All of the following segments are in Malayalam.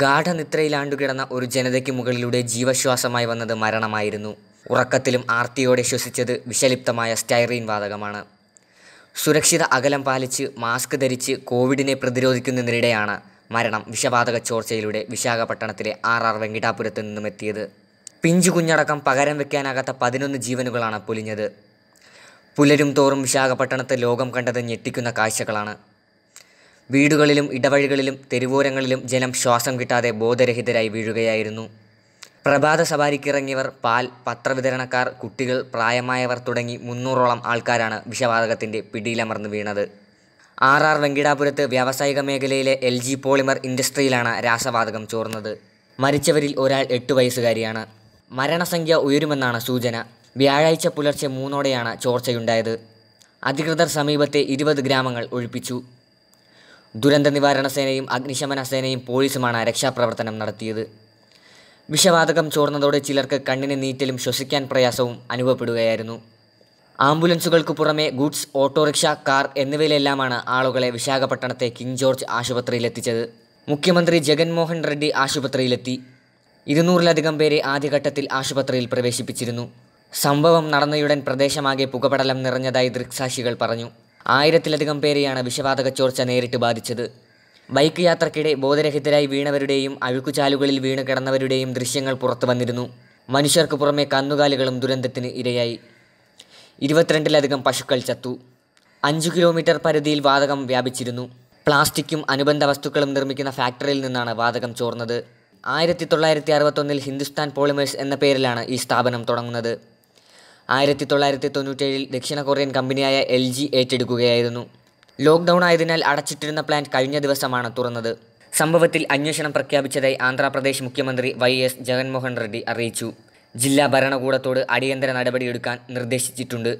ഗാഠനിദ്രയിലാണ്ടു കിടന്ന ഒരു ജനതയ്ക്ക് മുകളിലൂടെ ജീവശ്വാസമായി വന്നത് മരണമായിരുന്നു ഉറക്കത്തിലും ആർത്തിയോടെ ശ്വസിച്ചത് വിഷലിപ്തമായ സ്റ്റൈറീൻ വാതകമാണ് സുരക്ഷിത അകലം പാലിച്ച് മാസ്ക് ധരിച്ച് കോവിഡിനെ പ്രതിരോധിക്കുന്നതിനിടെയാണ് മരണം വിഷവാതക ചോർച്ചയിലൂടെ വിശാഖപട്ടണത്തിലെ ആർ ആർ വെങ്കിടാപുരത്ത് നിന്നും എത്തിയത് പിഞ്ചു കുഞ്ഞടക്കം പകരം വെക്കാനാകാത്ത പതിനൊന്ന് ജീവനുകളാണ് പൊലിഞ്ഞത് പുലരും തോറും വിശാഖപട്ടണത്ത് ലോകം കണ്ടത് ഞെട്ടിക്കുന്ന കാഴ്ചകളാണ് വീടുകളിലും ഇടവഴികളിലും തെരുവോരങ്ങളിലും ജനം ശ്വാസം കിട്ടാതെ ബോധരഹിതരായി വീഴുകയായിരുന്നു പ്രഭാത സവാരിക്കിറങ്ങിയവർ പാൽ പത്രവിതരണക്കാർ കുട്ടികൾ പ്രായമായവർ തുടങ്ങി മുന്നൂറോളം ആൾക്കാരാണ് വിഷവാതകത്തിൻ്റെ പിടിയിലമർന്ന് വീണത് ആർ ആർ വെങ്കിടാപുരത്ത് വ്യാവസായിക മേഖലയിലെ എൽ ജി പോളിമർ ഇൻഡസ്ട്രിയിലാണ് രാസവാതകം ചോർന്നത് മരിച്ചവരിൽ ഒരാൾ എട്ട് വയസ്സുകാരിയാണ് മരണസംഖ്യ ഉയരുമെന്നാണ് സൂചന വ്യാഴാഴ്ച പുലർച്ചെ മൂന്നോടെയാണ് ചോർച്ചയുണ്ടായത് അധികൃതർ സമീപത്തെ ഇരുപത് ഗ്രാമങ്ങൾ ഒഴിപ്പിച്ചു ദുരന്ത നിവാരണ സേനയും അഗ്നിശമന സേനയും പോലീസുമാണ് രക്ഷാപ്രവർത്തനം നടത്തിയത് വിഷവാതകം ചോർന്നതോടെ ചിലർക്ക് കണ്ണിന് നീറ്റലും ശ്വസിക്കാൻ പ്രയാസവും അനുഭവപ്പെടുകയായിരുന്നു ആംബുലൻസുകൾക്ക് പുറമെ ഗുഡ്സ് ഓട്ടോറിക്ഷ കാർ എന്നിവയിലെല്ലാമാണ് ആളുകളെ വിശാഖപട്ടണത്തെ കിങ് ജോർജ് ആശുപത്രിയിലെത്തിച്ചത് മുഖ്യമന്ത്രി ജഗൻമോഹൻ റെഡ്ഡി ആശുപത്രിയിലെത്തി ഇരുന്നൂറിലധികം പേരെ ആദ്യഘട്ടത്തിൽ ആശുപത്രിയിൽ പ്രവേശിപ്പിച്ചിരുന്നു സംഭവം നടന്നയുടൻ പ്രദേശമാകെ പുകപടലം നിറഞ്ഞതായി ദൃക്സാക്ഷികൾ പറഞ്ഞു ആയിരത്തിലധികം പേരെയാണ് വിഷവാതക ചോർച്ച നേരിട്ട് ബാധിച്ചത് ബൈക്ക് യാത്രക്കിടെ ബോധരഹിതരായി വീണവരുടെയും അഴുക്കുചാലുകളിൽ വീണ് കിടന്നവരുടെയും ദൃശ്യങ്ങൾ പുറത്തു വന്നിരുന്നു മനുഷ്യർക്ക് പുറമെ കന്നുകാലികളും ദുരന്തത്തിന് ഇരയായി ഇരുപത്തിരണ്ടിലധികം പശുക്കൾ ചത്തു അഞ്ചു കിലോമീറ്റർ പരിധിയിൽ വാതകം വ്യാപിച്ചിരുന്നു പ്ലാസ്റ്റിക്കും അനുബന്ധ വസ്തുക്കളും നിർമ്മിക്കുന്ന ഫാക്ടറിയിൽ നിന്നാണ് വാതകം ചോർന്നത് ആയിരത്തി തൊള്ളായിരത്തി അറുപത്തൊന്നിൽ ഹിന്ദുസ്ഥാൻ പോളിമേഴ്സ് എന്ന പേരിലാണ് ഈ സ്ഥാപനം തുടങ്ങുന്നത് ആയിരത്തി തൊള്ളായിരത്തി തൊണ്ണൂറ്റേഴിൽ ദക്ഷിണ കൊറിയൻ കമ്പനിയായ എൽ ജി ഏറ്റെടുക്കുകയായിരുന്നു ലോക്ക്ഡൗൺ ആയതിനാൽ അടച്ചിട്ടിരുന്ന പ്ലാന്റ് കഴിഞ്ഞ ദിവസമാണ് തുറന്നത് സംഭവത്തിൽ അന്വേഷണം പ്രഖ്യാപിച്ചതായി ആന്ധ്രാപ്രദേശ് മുഖ്യമന്ത്രി വൈ എസ് ജഗൻമോഹൻ റെഡ്ഡി അറിയിച്ചു ജില്ലാ ഭരണകൂടത്തോട് അടിയന്തര നടപടിയെടുക്കാൻ നിർദ്ദേശിച്ചിട്ടുണ്ട്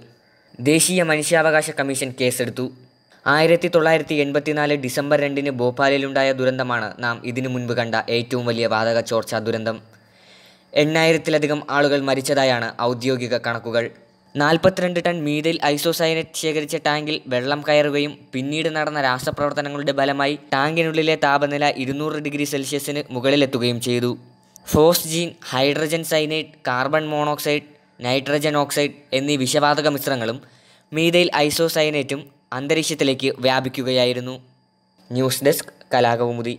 ദേശീയ മനുഷ്യാവകാശ കമ്മീഷൻ കേസെടുത്തു ആയിരത്തി തൊള്ളായിരത്തി എൺപത്തിനാല് ഡിസംബർ രണ്ടിന് ഭോപ്പാലിലുണ്ടായ ദുരന്തമാണ് നാം ഇതിനു മുൻപ് കണ്ട ഏറ്റവും വലിയ വാതക ചോർച്ചാ ദുരന്തം എണ്ണായിരത്തിലധികം ആളുകൾ മരിച്ചതായാണ് ഔദ്യോഗിക കണക്കുകൾ നാൽപ്പത്തിരണ്ട് ടൺ മീതിൽ ഐസോസൈനറ്റ് ശേഖരിച്ച ടാങ്കിൽ വെള്ളം കയറുകയും പിന്നീട് നടന്ന രാസപ്രവർത്തനങ്ങളുടെ ഫലമായി ടാങ്കിനുള്ളിലെ താപനില ഇരുന്നൂറ് ഡിഗ്രി സെൽഷ്യസിന് മുകളിലെത്തുകയും ചെയ്തു ജീൻ hydrogen cyanide carbon monoxide nitrogen oxide എന്നീ വിഷവാതക മിശ്രങ്ങളും മീതയിൽ ഐസോസൈനേറ്റും അന്തരീക്ഷത്തിലേക്ക് വ്യാപിക്കുകയായിരുന്നു ന്യൂസ് ഡെസ്ക് കലാകൗമുദി